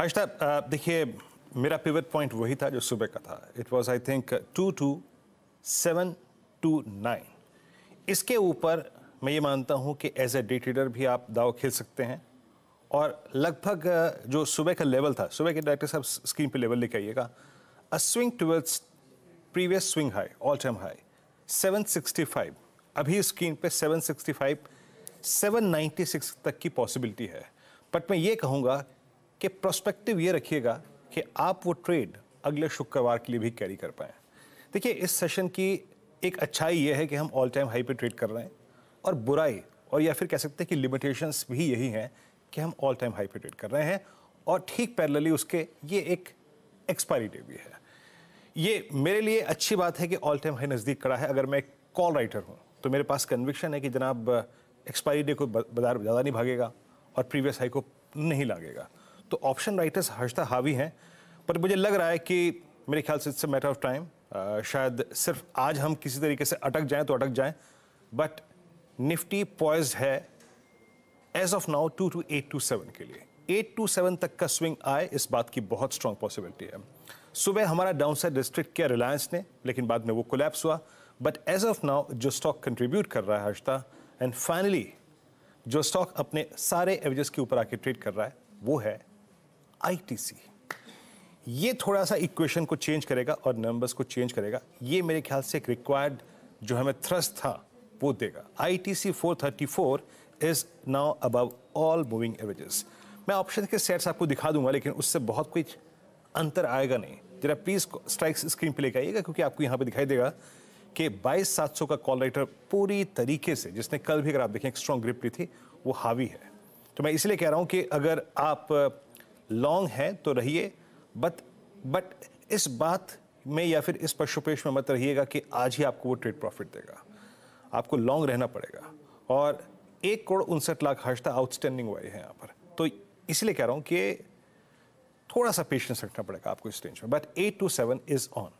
Ayesha uh, देखिए मेरा pivot point वही था जो सुबह का था it was I think two two seven two nine इसके ऊपर मैं ये मानता हूँ कि एज ए डे ट्रेडर भी आप दाव खेल सकते हैं और लगभग uh, जो सुबह का लेवल था सुबह के डायरेक्टर साहब स्क्रीन पे लेवल लिख आइएगा a swing towards previous swing high all time high 765 अभी स्क्रीन पे 765 796 तक की पॉसिबिलिटी है बट मैं ये कहूँगा कि प्रोस्पेक्टिव ये रखिएगा कि आप वो ट्रेड अगले शुक्रवार के लिए भी कैरी कर पाएँ देखिए इस सेशन की एक अच्छाई ये है कि हम ऑल टाइम हाई पे ट्रेड कर रहे हैं और बुराई और या फिर कह सकते हैं कि लिमिटेशंस भी यही हैं कि हम ऑल टाइम हाई पे ट्रेड कर रहे हैं और ठीक पैरेलली उसके ये एक एक्सपायरी डे भी है ये मेरे लिए अच्छी बात है कि ऑल टाइम हाई नज़दीक कड़ा है अगर मैं कॉल राइटर हूँ तो मेरे पास कन्विक्शन है कि जनाब एक्सपायरी डे को बाजार ज़्यादा नहीं भागेगा और प्रीवियस हाई को नहीं लागेगा तो ऑप्शन राइटर्स हर्षता हावी हैं पर मुझे लग रहा है कि मेरे ख्याल से it's a matter of time शायद सिर्फ आज हम किसी तरीके से अटक जाएं तो अटक जाएं बट निफ्टी पॉइज है as of now two two eight two seven के लिए एट टू सेवन तक का स्विंग आए इस बात की बहुत स्ट्रॉन्ग पॉसिबिलिटी है सुबह हमारा डाउन साइड डिस्ट्रिक्ट किया रिलायंस ने लेकिन बाद में वो कोलैप्स हुआ बट एज ऑफ नाउ जो स्टॉक कंट्रीब्यूट कर रहा है हर्षता एंड फाइनली जो स्टॉक अपने सारे एवरेजेस के ऊपर आके ट्रेड कर रहा है वो है आईटीसी ये थोड़ा सा इक्वेशन को चेंज करेगा और नंबर्स को चेंज करेगा ये मेरे ख्याल से एक रिक्वायर्ड जो हमें थ्रस्ट था वो देगा I T C four thirty four is now above all moving averages मैं ऑप्शन के सेट्स आपको दिखा दूंगा लेकिन उससे बहुत कुछ अंतर आएगा नहीं जरा प्लीज़ स्ट्राइक्स स्क्रीन पे लेकर आइएगा क्योंकि आपको यहाँ पे दिखाई देगा कि बाईस सात सौ का कॉल राइटर पूरी तरीके से जिसने कल भी अगर आप देखें एक स्ट्रॉन्ग ग्रिप ली थी वो हावी है तो मैं इसलिए कह रहा हूँ कि अगर आप लॉन्ग है तो रहिए बट बट इस बात में या फिर इस पशुपेश में मत रहिएगा कि आज ही आपको वो ट्रेड प्रॉफिट देगा आपको लॉन्ग रहना पड़ेगा और एक करोड़ उनसठ लाख हर्षता आउटस्टैंडिंग वाई है यहाँ पर तो इसलिए कह रहा हूँ कि थोड़ा सा पेशेंस रखना पड़ेगा आपको इस रेंज में but eight two seven is on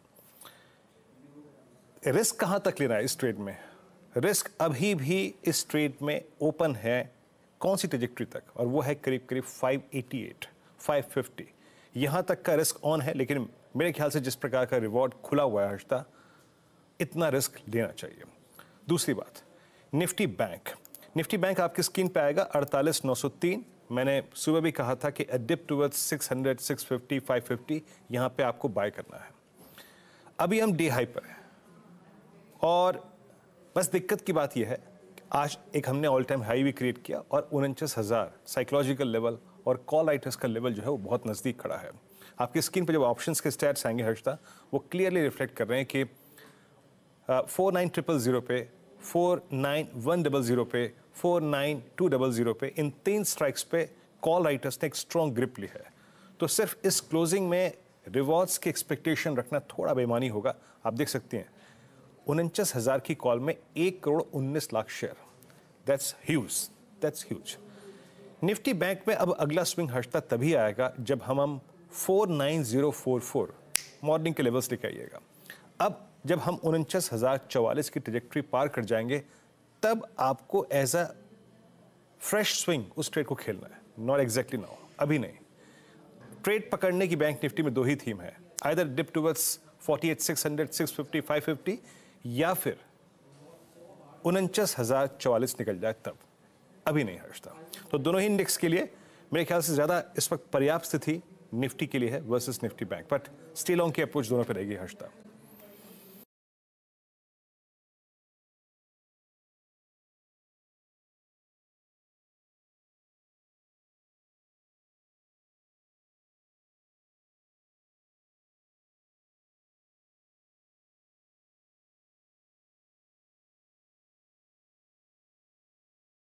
risk कहाँ तक लेना है इस ट्रेड में रिस्क अभी भी इस ट्रेड में ओपन है कौन सी ट्रेजेक्ट्री तक और वो है करीब करीब फाइव एटी एट 550 यहाँ तक का रिस्क ऑन है लेकिन मेरे ख्याल से जिस प्रकार का रिवॉर्ड खुला हुआ है आजता इतना रिस्क लेना चाहिए दूसरी बात निफ्टी बैंक निफ्टी बैंक आपकी स्क्रीन पे आएगा अड़तालीस नौ सौ तीन मैंने सुबह भी कहा था कि towards six hundred six fifty five fifty यहाँ पर आपको बाय करना है अभी हम डी हाई पर हैं और बस दिक्कत की बात यह है आज एक हमने ऑल टाइम हाई भी क्रिएट किया और उनचास हज़ार साइकोलॉजिकल लेवल और कॉलाइटिस का लेवल जो है वो बहुत नज़दीक खड़ा है आपकी स्क्रीन पर जब ऑप्शन के स्टैट्स आएंगे हर्षदा वो क्लियरली रिफ्लेक्ट कर रहे हैं कि फोर नाइन ट्रिपल ज़ीरो पे four nine one double zero पे four nine two double zero पे इन तीन स्ट्राइक्स पे कॉल राइटर्स ने एक स्ट्रॉन्ग ग्रिप ली है तो सिर्फ इस क्लोजिंग में रिवॉर्ड्स की एक्सपेक्टेशन रखना थोड़ा बेमानी होगा आप देख सकते हैं उनचास हज़ार की कॉल में एक करोड़ उन्नीस lakh share that's huge that's huge Nifty bank में अब अगला स्विंग हटता तभी आएगा जब हम हम 49044 मॉर्निंग के लेवल्स लेके आइएगा अब जब हम उनचास हजार चवालीस की ट्रेजेक्ट्री पार कर जाएंगे तब आपको एज अ फ्रेश स्विंग उस ट्रेड को खेलना है नॉट एग्जैक्टली नाउ अभी नहीं ट्रेड पकड़ने की बैंक निफ्टी में दो ही थीम है either dip towards six fifty five fifty या फिर उनचास हजार निकल जाए तब अभी नहीं हर्षता तो दोनों ही इंडेक्स के लिए मेरे ख्याल से ज़्यादा इस वक्त पर्याप्त स्थिति निफ्टी के लिए है versus Nifty bank but still की अप्रोच दोनों पर रहेगी हर्षता